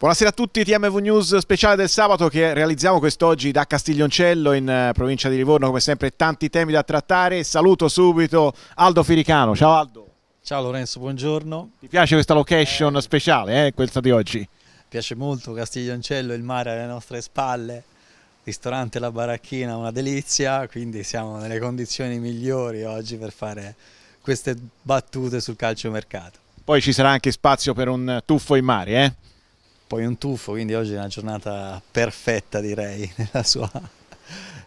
Buonasera a tutti, TMV News speciale del sabato che realizziamo quest'oggi da Castiglioncello in eh, provincia di Livorno, come sempre tanti temi da trattare. Saluto subito Aldo Firicano, ciao Aldo. Ciao Lorenzo, buongiorno. Ti piace questa location eh, speciale, eh, questa di oggi? Piace molto Castiglioncello, il mare alle nostre spalle, ristorante La Baracchina, una delizia, quindi siamo nelle condizioni migliori oggi per fare queste battute sul calcio mercato. Poi ci sarà anche spazio per un tuffo in mare, eh? poi un tuffo, quindi oggi è una giornata perfetta direi nella sua,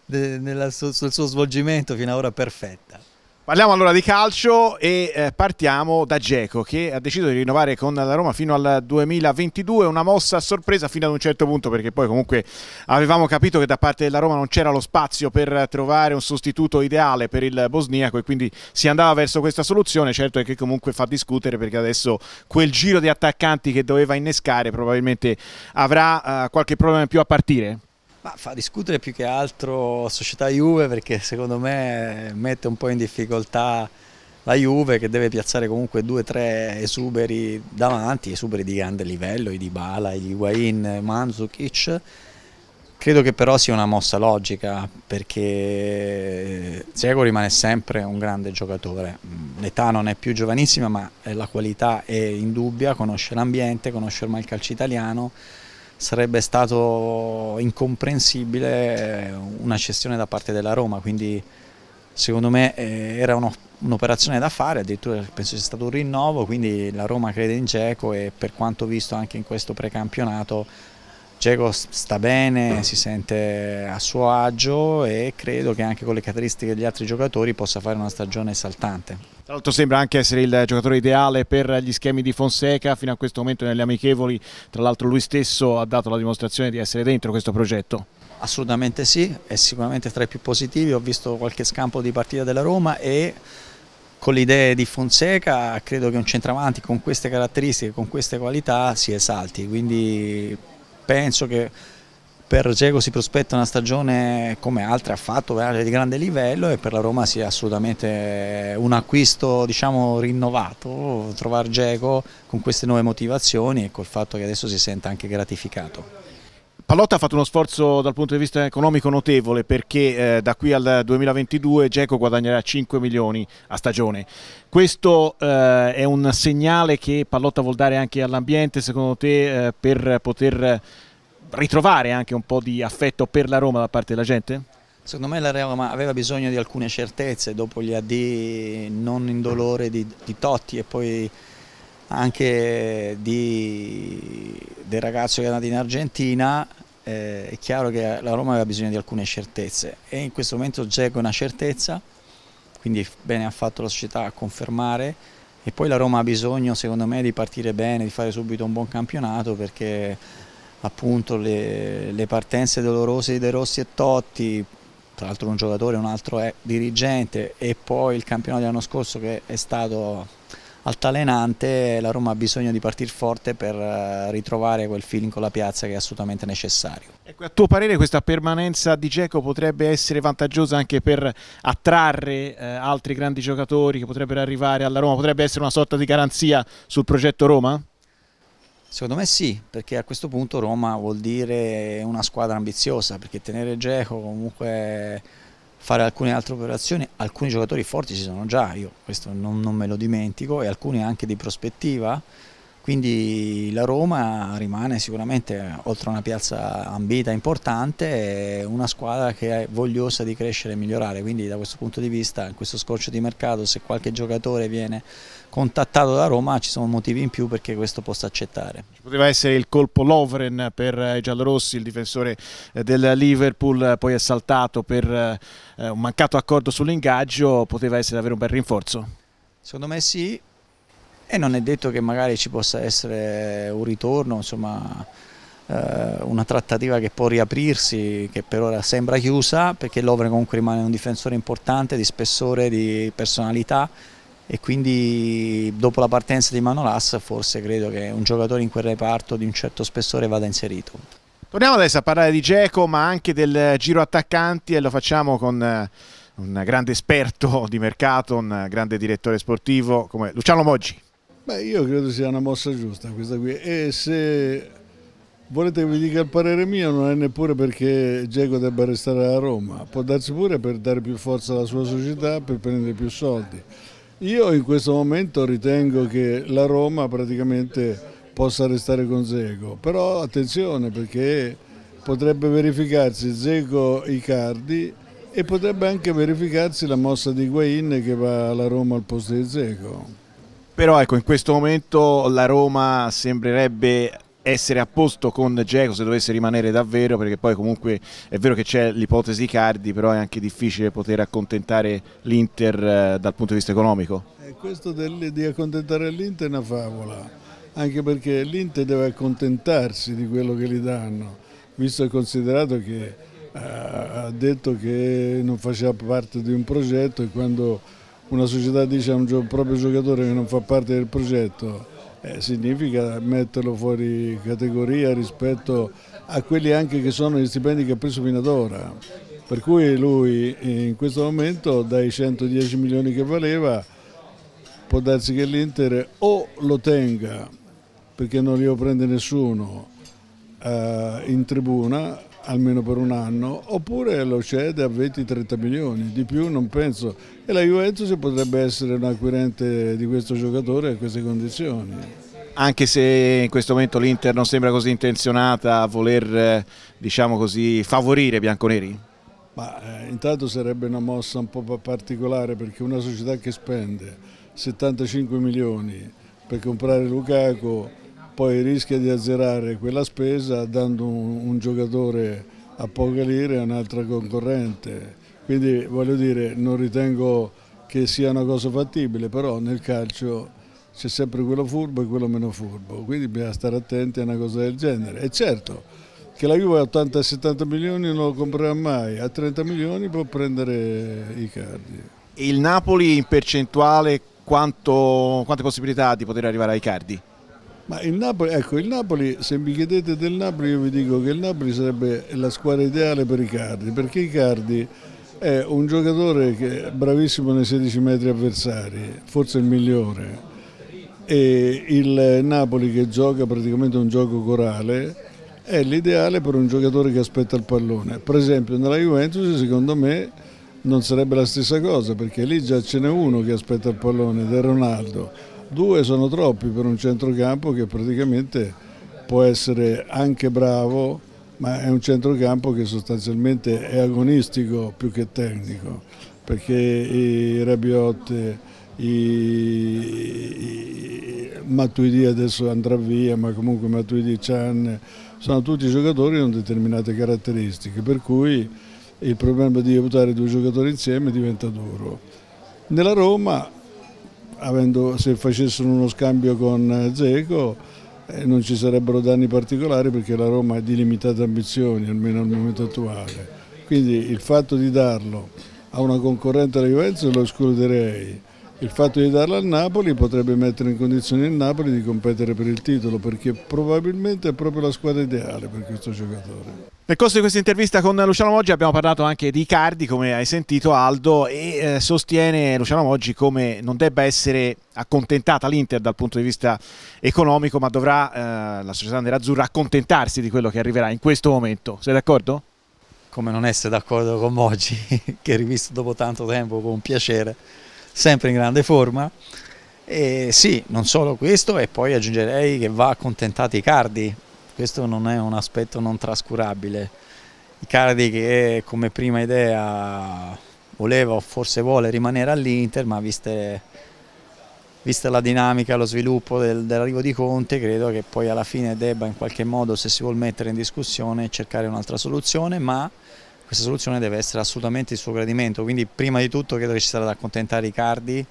nella, sul suo svolgimento fino ad ora perfetta. Parliamo allora di calcio e eh, partiamo da Geco che ha deciso di rinnovare con la Roma fino al 2022, una mossa a sorpresa fino ad un certo punto perché poi comunque avevamo capito che da parte della Roma non c'era lo spazio per trovare un sostituto ideale per il bosniaco e quindi si andava verso questa soluzione, certo è che comunque fa discutere perché adesso quel giro di attaccanti che doveva innescare probabilmente avrà eh, qualche problema in più a partire. Ma fa discutere più che altro società Juve perché secondo me mette un po' in difficoltà la Juve che deve piazzare comunque due o tre esuberi davanti, esuberi di grande livello, i Dybala, gli Higuain, Manzukic. Credo che però sia una mossa logica perché Ziego rimane sempre un grande giocatore. L'età non è più giovanissima ma la qualità è indubbia, conosce l'ambiente, conosce ormai il calcio italiano sarebbe stato incomprensibile eh, una cessione da parte della Roma, quindi secondo me eh, era un'operazione da fare, addirittura penso sia stato un rinnovo, quindi la Roma crede in Geco e per quanto visto anche in questo precampionato Dzeko sta bene, si sente a suo agio e credo che anche con le caratteristiche degli altri giocatori possa fare una stagione esaltante. Tra l'altro sembra anche essere il giocatore ideale per gli schemi di Fonseca, fino a questo momento nelle amichevoli, tra l'altro lui stesso ha dato la dimostrazione di essere dentro questo progetto. Assolutamente sì, è sicuramente tra i più positivi, ho visto qualche scampo di partita della Roma e con le idee di Fonseca credo che un centravanti con queste caratteristiche, con queste qualità si esalti, quindi penso che per Diego si prospetta una stagione come altre ha fatto eh, di grande livello e per la Roma sia assolutamente un acquisto diciamo, rinnovato trovare Diego con queste nuove motivazioni e col fatto che adesso si sente anche gratificato. Pallotta ha fatto uno sforzo dal punto di vista economico notevole perché eh, da qui al 2022 Geco guadagnerà 5 milioni a stagione. Questo eh, è un segnale che Pallotta vuol dare anche all'ambiente, secondo te, eh, per poter ritrovare anche un po' di affetto per la Roma da parte della gente? Secondo me la Roma aveva bisogno di alcune certezze dopo gli AD non indolore di, di Totti e poi anche di, del ragazzo che è andato in Argentina eh, è chiaro che la Roma aveva bisogno di alcune certezze e in questo momento Dzeko è una certezza, quindi bene ha fatto la società a confermare e poi la Roma ha bisogno secondo me di partire bene, di fare subito un buon campionato perché appunto le, le partenze dolorose di De Rossi e Totti, tra l'altro un giocatore, un altro è eh, dirigente e poi il campionato dell'anno scorso che è stato altalenante, la Roma ha bisogno di partire forte per eh, ritrovare quel feeling con la piazza che è assolutamente necessario. Ecco, a tuo parere questa permanenza di Geco potrebbe essere vantaggiosa anche per attrarre eh, altri grandi giocatori che potrebbero arrivare alla Roma? Potrebbe essere una sorta di garanzia sul progetto Roma? Secondo me sì, perché a questo punto Roma vuol dire una squadra ambiziosa, perché tenere Geco comunque fare alcune altre operazioni, alcuni giocatori forti ci sono già, io questo non, non me lo dimentico, e alcuni anche di prospettiva, quindi la Roma rimane sicuramente, oltre a una piazza ambita importante, una squadra che è vogliosa di crescere e migliorare, quindi da questo punto di vista, in questo scorcio di mercato, se qualche giocatore viene contattato da Roma ci sono motivi in più perché questo possa accettare. Ci poteva essere il colpo Lovren per eh, i giallorossi, il difensore eh, del Liverpool eh, poi è saltato per un mancato accordo sull'ingaggio, poteva essere davvero un bel rinforzo? Secondo me sì e non è detto che magari ci possa essere un ritorno, insomma una trattativa che può riaprirsi, che per ora sembra chiusa perché Lovren comunque rimane un difensore importante di spessore, di personalità e quindi dopo la partenza di Manolas forse credo che un giocatore in quel reparto di un certo spessore vada inserito. Torniamo adesso a parlare di Geco ma anche del giro attaccanti e lo facciamo con eh, un grande esperto di mercato, un grande direttore sportivo come Luciano Moggi. Beh, io credo sia una mossa giusta questa qui e se volete che vi dica il parere mio non è neppure perché Geco debba restare a Roma, può darsi pure per dare più forza alla sua società, per prendere più soldi io in questo momento ritengo che la Roma praticamente possa restare con Zego, però attenzione perché potrebbe verificarsi Zego Icardi e potrebbe anche verificarsi la mossa di Guain che va alla Roma al posto di Zego. Però ecco, in questo momento la Roma sembrerebbe essere a posto con Geco se dovesse rimanere davvero perché poi comunque è vero che c'è l'ipotesi Cardi però è anche difficile poter accontentare l'Inter eh, dal punto di vista economico eh, questo del, di accontentare l'Inter è una favola anche perché l'Inter deve accontentarsi di quello che gli danno visto e considerato che eh, ha detto che non faceva parte di un progetto e quando una società dice a un proprio giocatore che non fa parte del progetto eh, significa metterlo fuori categoria rispetto a quelli anche che sono gli stipendi che ha preso fino ad ora. Per cui lui in questo momento dai 110 milioni che valeva può darsi che l'Inter o lo tenga perché non li prende nessuno eh, in tribuna almeno per un anno, oppure lo cede a 20-30 milioni, di più non penso. E la Juventus potrebbe essere un acquirente di questo giocatore a queste condizioni. Anche se in questo momento l'Inter non sembra così intenzionata a voler, diciamo così, favorire Bianconeri? Ma eh, intanto sarebbe una mossa un po' particolare perché una società che spende 75 milioni per comprare Lukaku poi rischia di azzerare quella spesa dando un, un giocatore a poche lire a un'altra concorrente. Quindi voglio dire, non ritengo che sia una cosa fattibile, però nel calcio c'è sempre quello furbo e quello meno furbo, quindi bisogna stare attenti a una cosa del genere. E certo che la Juve a 80-70 milioni non lo comprerà mai, a 30 milioni può prendere i cardi. Il Napoli in percentuale quanto, quante possibilità di poter arrivare ai cardi? Ma il Napoli, ecco, il Napoli, se mi chiedete del Napoli, io vi dico che il Napoli sarebbe la squadra ideale per Icardi, perché Icardi è un giocatore che è bravissimo nei 16 metri avversari, forse il migliore, e il Napoli che gioca praticamente un gioco corale è l'ideale per un giocatore che aspetta il pallone. Per esempio nella Juventus secondo me non sarebbe la stessa cosa perché lì già ce n'è uno che aspetta il pallone ed è Ronaldo Due sono troppi per un centrocampo che praticamente può essere anche bravo, ma è un centrocampo che sostanzialmente è agonistico più che tecnico, perché i Rabiot, i, Matuidi adesso andrà via, ma comunque Matuidi, Chan, sono tutti giocatori con determinate caratteristiche, per cui il problema di aiutare due giocatori insieme diventa duro. Nella Roma avendo, se facessero uno scambio con eh, Zeco eh, non ci sarebbero danni particolari perché la Roma è di limitate ambizioni, almeno al momento attuale. Quindi il fatto di darlo a una concorrente alla Juventus lo escluderei il fatto di darla al Napoli potrebbe mettere in condizione il Napoli di competere per il titolo perché probabilmente è proprio la squadra ideale per questo giocatore. Nel corso di questa intervista con Luciano Moggi abbiamo parlato anche di Cardi, come hai sentito Aldo, e eh, sostiene Luciano Moggi come non debba essere accontentata l'Inter dal punto di vista economico, ma dovrà eh, la società nerazzurra accontentarsi di quello che arriverà in questo momento. Sei d'accordo? Come non essere d'accordo con Moggi, che rivisto dopo tanto tempo con piacere sempre in grande forma. E sì, non solo questo, e poi aggiungerei che va accontentato i cardi, questo non è un aspetto non trascurabile. I cardi che come prima idea voleva o forse vuole rimanere all'Inter, ma viste, vista la dinamica, lo sviluppo del, dell'arrivo di Conte, credo che poi alla fine debba in qualche modo, se si vuole mettere in discussione, cercare un'altra soluzione, ma questa soluzione deve essere assolutamente il suo gradimento, quindi prima di tutto credo che ci sarà da accontentare i cardi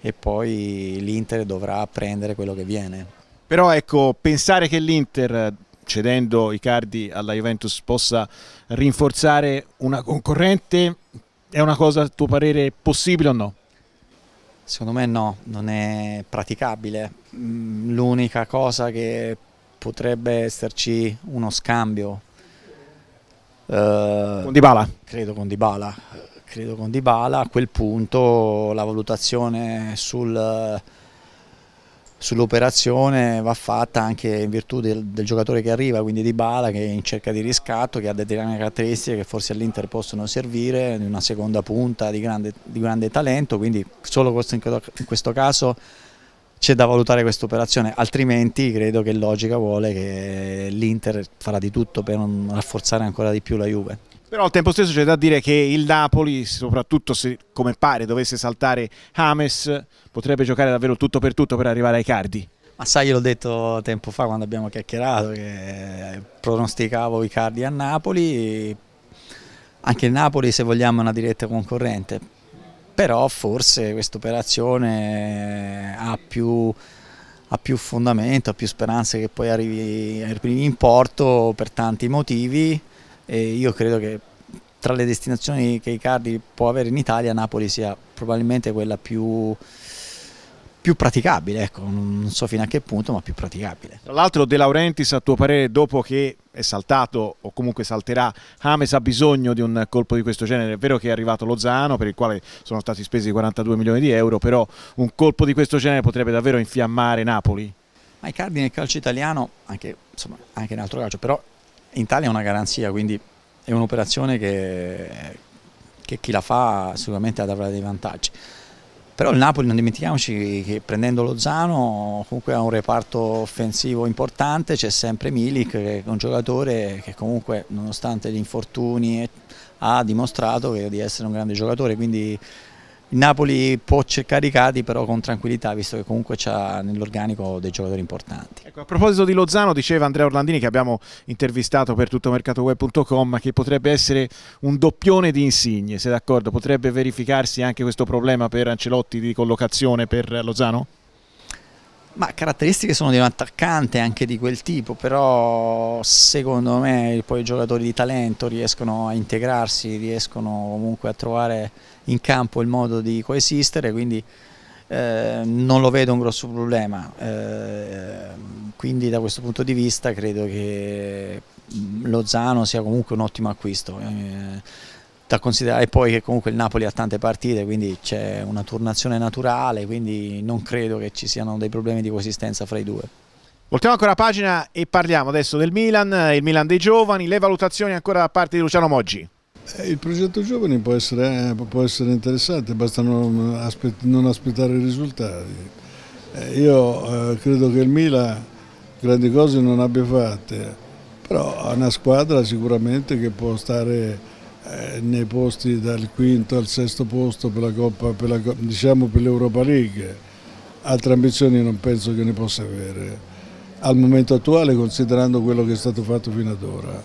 e poi l'Inter dovrà prendere quello che viene. Però ecco, pensare che l'Inter cedendo i cardi alla Juventus possa rinforzare una concorrente è una cosa a tuo parere possibile o no? Secondo me no, non è praticabile. Mm, l'unica cosa che potrebbe esserci uno scambio eh, con Dybala? Credo con Dybala, credo con Dybala. A quel punto la valutazione sul, sull'operazione va fatta anche in virtù del, del, giocatore che arriva, quindi Dybala che è in cerca di riscatto, che ha determinate caratteristiche che forse all'Inter possono servire, una seconda punta di grande, di grande talento, quindi solo in questo caso c'è da valutare questa operazione, altrimenti credo che logica vuole che l'Inter farà di tutto per non rafforzare ancora di più la Juve. Però al tempo stesso c'è da dire che il Napoli, soprattutto se come pare dovesse saltare James, potrebbe giocare davvero tutto per tutto per arrivare ai cardi. Ma sai, l'ho detto tempo fa quando abbiamo chiacchierato che pronosticavo i cardi a Napoli, anche il Napoli se vogliamo è una diretta concorrente, però forse questa operazione eh, ha più, ha più fondamento, ha più speranze che poi arrivi, arrivi in porto per tanti motivi e io credo che tra le destinazioni che Icardi può avere in Italia Napoli sia probabilmente quella più più praticabile, ecco, non so fino a che punto, ma più praticabile. Tra l'altro De Laurentiis, a tuo parere, dopo che è saltato o comunque salterà, James ha bisogno di un colpo di questo genere. È vero che è arrivato Lozano, per il quale sono stati spesi 42 milioni di euro, però un colpo di questo genere potrebbe davvero infiammare Napoli? Ma i cardini nel calcio italiano, anche, insomma, anche in altro calcio, però in Italia è una garanzia, quindi è un'operazione che, che chi la fa sicuramente avrà dei vantaggi. Però il Napoli non dimentichiamoci che prendendo Lozano comunque ha un reparto offensivo importante, c'è sempre Milik che è un giocatore che comunque nonostante gli infortuni ha dimostrato di essere un grande giocatore, quindi il Napoli può cercare i cadi però con tranquillità visto che comunque ha nell'organico dei giocatori importanti. Ecco, a proposito di Lozano diceva Andrea Orlandini che abbiamo intervistato per tuttomercatoweb.com che potrebbe essere un doppione di insigne, se d'accordo, potrebbe verificarsi anche questo problema per Ancelotti di collocazione per Lozano? Ma caratteristiche sono di un attaccante anche di quel tipo, però secondo me poi i giocatori di talento riescono a integrarsi, riescono comunque a trovare in campo il modo di coesistere, quindi eh, non lo vedo un grosso problema. Eh, quindi da questo punto di vista credo che mm, Lozano sia comunque un ottimo acquisto. Eh, da considerare e poi che comunque il Napoli ha tante partite quindi c'è una turnazione naturale quindi non credo che ci siano dei problemi di coesistenza fra i due Voltiamo ancora la pagina e parliamo adesso del Milan, il Milan dei giovani, le valutazioni ancora da parte di Luciano Moggi. Eh, il progetto giovani può essere, eh, può essere interessante, basta non, aspet non, aspettare i risultati. Eh, io eh, credo che il Milan grandi cose non abbia fatte, però ha una squadra sicuramente che può stare eh, nei posti dal quinto al sesto posto per la Coppa, per la, diciamo per l'Europa League. Altre ambizioni non penso che ne possa avere al momento attuale considerando quello che è stato fatto fino ad ora.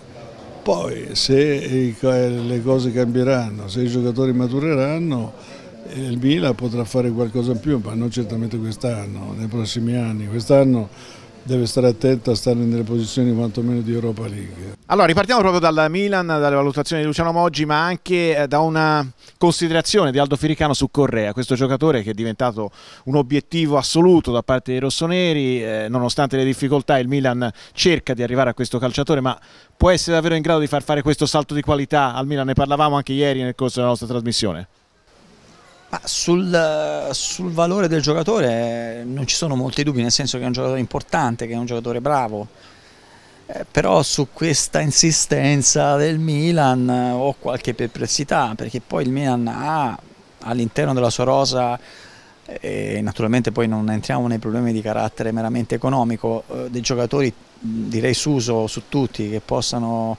Poi se eh, le cose cambieranno, se i giocatori matureranno, eh, il Milan potrà fare qualcosa in più, ma non certamente quest'anno, nei prossimi anni. Quest'anno deve stare attento a stare nelle posizioni quantomeno di Europa League. Allora ripartiamo proprio dal Milan, dalle valutazioni di Luciano Moggi, ma anche eh, da una considerazione di Aldo Firicano su Correa, questo giocatore che è diventato un obiettivo assoluto da parte dei rossoneri, eh, nonostante le difficoltà il Milan cerca di arrivare a questo calciatore, ma può essere davvero in grado di far fare questo salto di qualità al Milan, ne parlavamo anche ieri nel corso della nostra trasmissione. Sul, sul, valore del giocatore non ci sono molti dubbi, nel senso che è un giocatore importante, che è un giocatore bravo. Eh, però su questa insistenza del Milan eh, ho qualche perplessità, perché poi il Milan ha all'interno della sua rosa, eh, e naturalmente poi non entriamo nei problemi di carattere meramente economico, eh, dei giocatori direi Suso su tutti che possano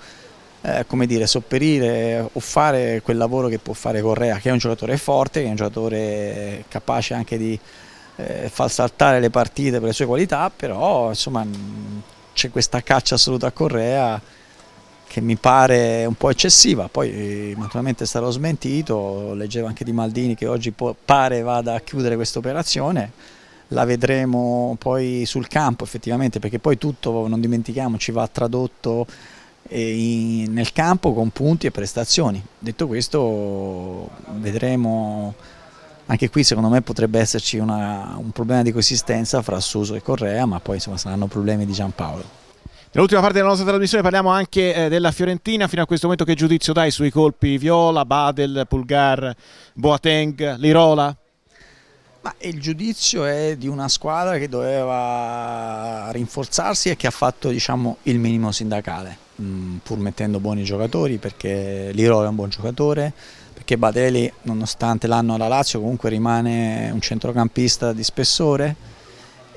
eh, come dire, sopperire o fare quel lavoro che può fare Correa, che è un giocatore forte, che è un giocatore capace anche di eh, far saltare le partite per le sue qualità, però insomma c'è questa caccia assoluta a Correa che mi pare un po' eccessiva, poi naturalmente sarò smentito, leggevo anche di Maldini che oggi pare vada a chiudere questa operazione, la vedremo poi sul campo effettivamente perché poi tutto, non dimentichiamoci, va tradotto in, nel campo con punti e prestazioni. Detto questo vedremo, anche qui secondo me potrebbe esserci una, un problema di consistenza fra Suso e Correa, ma poi insomma, saranno problemi di Giampaolo. Nell'ultima parte della nostra trasmissione parliamo anche eh, della Fiorentina, fino a questo momento che giudizio dai sui colpi Viola, Badel, Pulgar, Boateng, Lirola? Ma il giudizio è di una squadra che doveva rinforzarsi e che ha fatto diciamo, il minimo sindacale. Mm, pur mettendo buoni giocatori perché Lirola è un buon giocatore, perché Badeli nonostante l'anno alla Lazio comunque rimane un centrocampista di spessore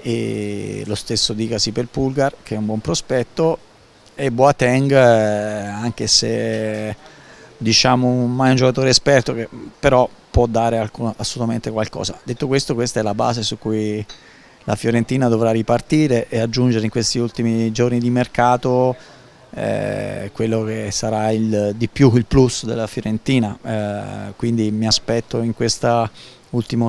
e lo stesso dicasi per Pulgar che è un buon prospetto e Boateng eh, anche se diciamo mai un giocatore esperto che però può dare alcun, assolutamente qualcosa. Detto questo questa è la base su cui la Fiorentina dovrà ripartire e aggiungere in questi ultimi giorni di mercato eh, quello che sarà il, di più il plus della Fiorentina, eh, quindi mi aspetto in questa ultima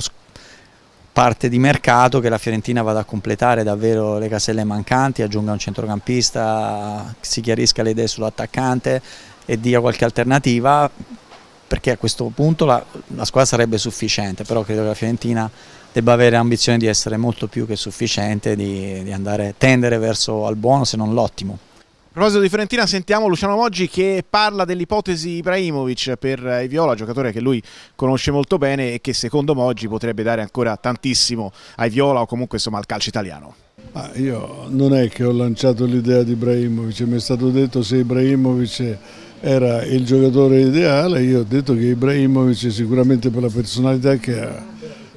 parte di mercato che la Fiorentina vada a completare davvero le caselle mancanti, aggiunga un centrocampista, si chiarisca le idee sull'attaccante e dia qualche alternativa perché a questo punto la, la, squadra sarebbe sufficiente, però credo che la Fiorentina debba avere ambizione di essere molto più che sufficiente, di, di andare, tendere verso al buono se non l'ottimo. A proposito di Fiorentina sentiamo Luciano Moggi che parla dell'ipotesi Ibrahimovic per eh, i Viola, giocatore che lui conosce molto bene e che secondo Moggi potrebbe dare ancora tantissimo ai Viola o comunque insomma al calcio italiano. Ma io non è che ho lanciato l'idea di Ibrahimovic, mi è stato detto se Ibrahimovic era il giocatore ideale, io ho detto che Ibrahimovic sicuramente per la personalità che ha,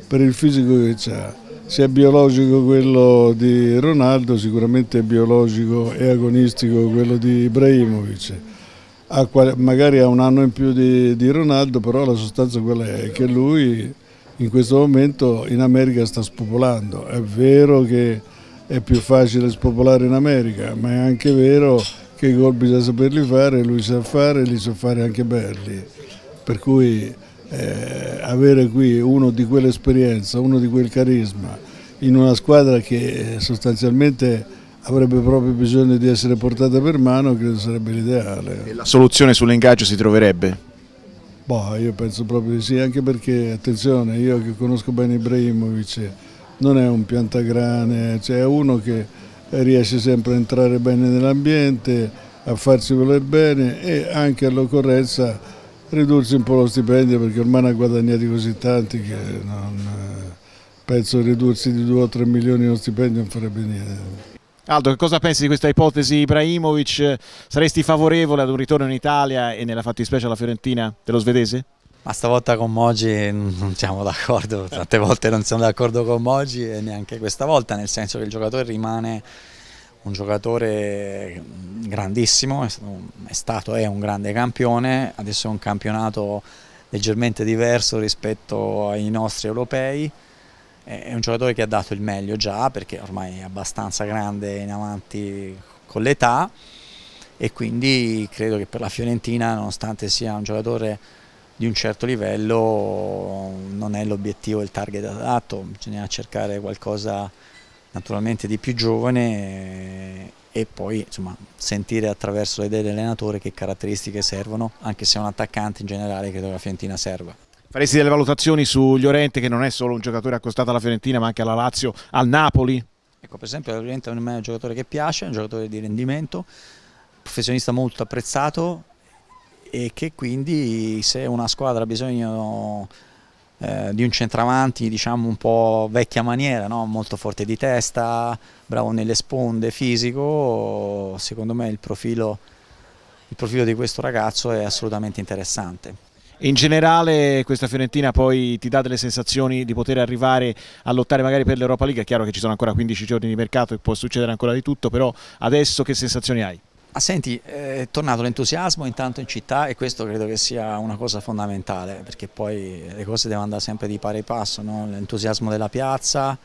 per il fisico che ha, se è biologico quello di Ronaldo, sicuramente è biologico e agonistico quello di Ibrahimovic. Ha, magari ha un anno in più di, di Ronaldo, però la sostanza quella è che lui in questo momento in America sta spopolando. È vero che è più facile spopolare in America, ma è anche vero che i gol bisogna saperli fare, lui sa fare, li sa fare anche belli. Per cui eh, avere qui uno di quell'esperienza, uno di quel carisma in una squadra che sostanzialmente avrebbe proprio bisogno di essere portata per mano, credo sarebbe l'ideale. E la soluzione sull'ingaggio si troverebbe? Boh, io penso proprio di sì, anche perché, attenzione, io che conosco bene Ibrahimovic, non è un piantagrane, cioè è uno che riesce sempre a entrare bene nell'ambiente, a farsi voler bene e anche all'occorrenza ridursi un po' lo stipendio perché ormai ne ha guadagnati così tanti che non, eh, penso ridursi di 2 o 3 milioni lo stipendio non farebbe niente. Aldo, cosa pensi di questa ipotesi Ibrahimovic? Saresti favorevole ad un ritorno in Italia e nella fattispecie alla Fiorentina dello svedese? Ma stavolta con Moji mm, non siamo d'accordo, tante volte non siamo d'accordo con Moji e neanche questa volta, nel senso che il giocatore rimane un giocatore grandissimo, è stato, un, è stato, è un grande campione, adesso è un campionato leggermente diverso rispetto ai nostri europei, è un giocatore che ha dato il meglio già perché ormai è abbastanza grande in avanti con l'età e quindi credo che per la Fiorentina nonostante sia un giocatore di un certo livello non è l'obiettivo, il target adatto, bisogna cercare qualcosa naturalmente di più giovane eh, e poi insomma, sentire attraverso le idee dell'allenatore che caratteristiche servono, anche se è un attaccante in generale credo che la Fiorentina serva. Faresti delle valutazioni su Llorente che non è solo un giocatore accostato alla Fiorentina ma anche alla Lazio, al Napoli? Ecco, per esempio Llorente è un giocatore che piace, è un giocatore di rendimento, professionista molto apprezzato e che quindi se una squadra ha bisogno eh, di un centravanti diciamo un po' vecchia maniera, no? molto forte di testa, bravo nelle sponde, fisico, secondo me il profilo, il profilo di questo ragazzo è assolutamente interessante. In generale questa Fiorentina poi ti dà delle sensazioni di poter arrivare a lottare magari per l'Europa League, è chiaro che ci sono ancora 15 giorni di mercato e può succedere ancora di tutto, però adesso che sensazioni hai? Ah, senti, eh, è tornato l'entusiasmo intanto in città e questo credo che sia una cosa fondamentale perché poi le cose devono andare sempre di pari passo, no? l'entusiasmo della piazza,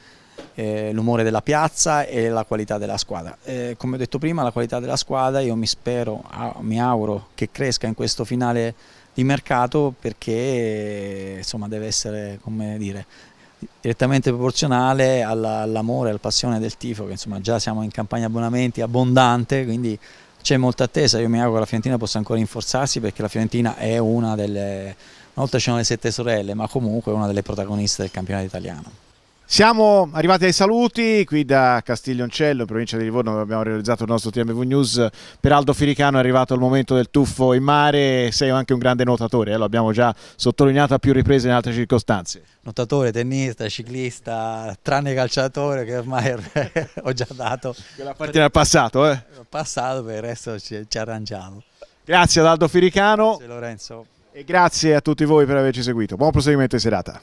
eh, l'umore della piazza e la qualità della squadra. Eh, come ho detto prima la qualità della squadra io mi spero, mi auguro che cresca in questo finale di mercato perché insomma, deve essere come dire, direttamente proporzionale all'amore, alla passione del tifo che insomma già siamo in campagna abbonamenti abbondante quindi c'è molta attesa, io mi auguro che la Fiorentina possa ancora rinforzarsi perché la Fiorentina è una delle, non oltre sono le sette sorelle, ma comunque una delle protagoniste del campionato italiano. Siamo arrivati ai saluti qui da Castiglioncello, in provincia di Livorno, dove abbiamo realizzato il nostro TMV News. Per Aldo Firicano è arrivato il momento del tuffo in mare, sei anche un grande nuotatore, eh? lo abbiamo già sottolineato a più riprese in altre circostanze. Nuotatore, tennista, ciclista, tranne calciatore che ormai ho già dato. Quella partita al passato, eh? Passato, per il resto ci, ci arrangiamo. Grazie ad Aldo Firicano. Grazie Lorenzo. E grazie a tutti voi per averci seguito. Buon proseguimento di serata.